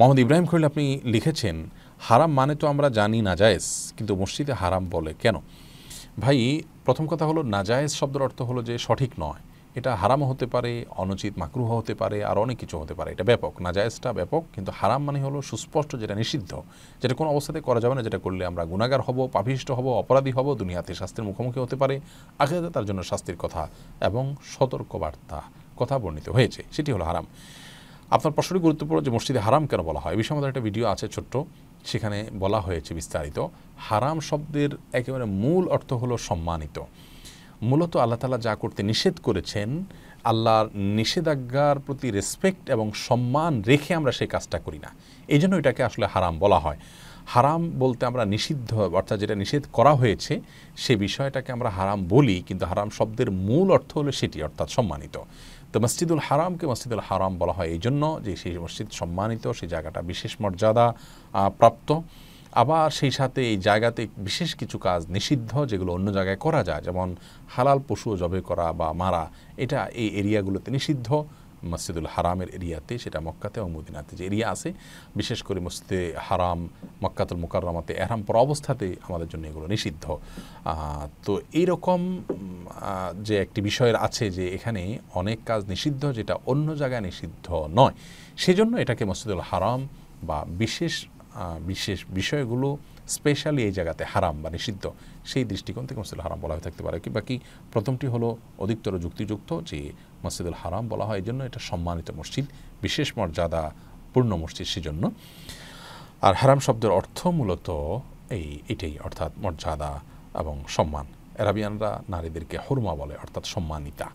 মোহাম্মদ ইব্রাহিম খলিল আপনি লিখেছেন হারাম মানে তো আমরা জানি নাজায়েজ কিন্তু মসজিদে হারাম বলে কেন ভাই প্রথম কথা হলো নাজায়েজ শব্দের অর্থ হলো যে সঠিক নয় এটা হারাম হতে পারে অনুচিত মাকরুহ হতে পারে আর অনেক কিছু হতে পারে এটা ব্যাপক নাজায়েজটা ব্যাপক কিন্তু হারাম মানে হলো সুস্পষ্ট যেটা নিষিদ্ধ যেটা কোনো অবস্থাতে করা যাবে না যেটা করলে আমরা গুণাগার হব পাপিষ্ট হব অপরাধী হব দুনিয়াতে শাস্তির মুখোমুখি হতে পারে আগে তার জন্য শাস্তির কথা এবং সতর্কবার্তা কথা বর্ণিত হয়েছে সেটি হলো হারাম আপনার প্রশ্নটি গুরুত্বপূর্ণ যে মসজিদে হারাম কেন বলা হয় বিষয়ে আমাদের একটা ভিডিও আছে ছোট্ট সেখানে বলা হয়েছে বিস্তারিত হারাম শব্দের একেবারে মূল অর্থ হলো সম্মানিত মূলত আল্লাহ তালা যা করতে নিষেধ করেছেন আল্লাহর নিষেধাজ্ঞার প্রতি রেসপেক্ট এবং সম্মান রেখে আমরা সেই কাজটা করি না এই জন্য এটাকে আসলে হারাম বলা হয় হারাম বলতে আমরা নিষিদ্ধ অর্থাৎ যেটা নিষেধ করা হয়েছে সে বিষয়টাকে আমরা হারাম বলি কিন্তু হারাম শব্দের মূল অর্থ হলো সেটি অর্থাৎ সম্মানিত তো মসজিদুল হারামকে মসজিদুল হারাম বলা হয় এই জন্য যে সেই মসজিদ সম্মানিত সেই জায়গাটা বিশেষ মর্যাদা প্রাপ্ত আবার সেই সাথে এই জায়গাতে বিশেষ কিছু কাজ নিষিদ্ধ যেগুলো অন্য জায়গায় করা যায় যেমন হালাল পশুও জবে করা বা মারা এটা এই এরিয়াগুলোতে নিষিদ্ধ মসজিদুল হারামের এরিয়াতে সেটা মক্কাতে এবং মদিনাতে যে এরিয়া আছে বিশেষ করে মসজিদে হারাম মক্কাতুল মুকাররমাতে এহরাম পর অবস্থাতে আমাদের জন্য এগুলো নিষিদ্ধ তো এইরকম যে একটি বিষয়ের আছে যে এখানে অনেক কাজ নিষিদ্ধ যেটা অন্য জায়গায় নিষিদ্ধ নয় সেজন্য এটাকে মসজিদুল হারাম বা বিশেষ বিশেষ বিষয়গুলো স্পেশালি এই জায়গাতে হারাম বা নিষিদ্ধ সেই দৃষ্টিকোণ থেকে মসজিদুল হারাম বলা হয়ে থাকতে পারে কি বাকি প্রথমটি হলো অধিকতর যুক্তিযুক্ত যে মসজিদুল হারাম বলা হয় এই জন্য এটা সম্মানিত মসজিদ বিশেষ মর্যাদা পূর্ণ মসজিদ সেজন্য আর হারাম শব্দের অর্থ মূলত এই এটাই অর্থাৎ মর্যাদা এবং সম্মান অ্যারাবিয়ানরা নারীদেরকে হরমা বলে অর্থাৎ সম্মানিতা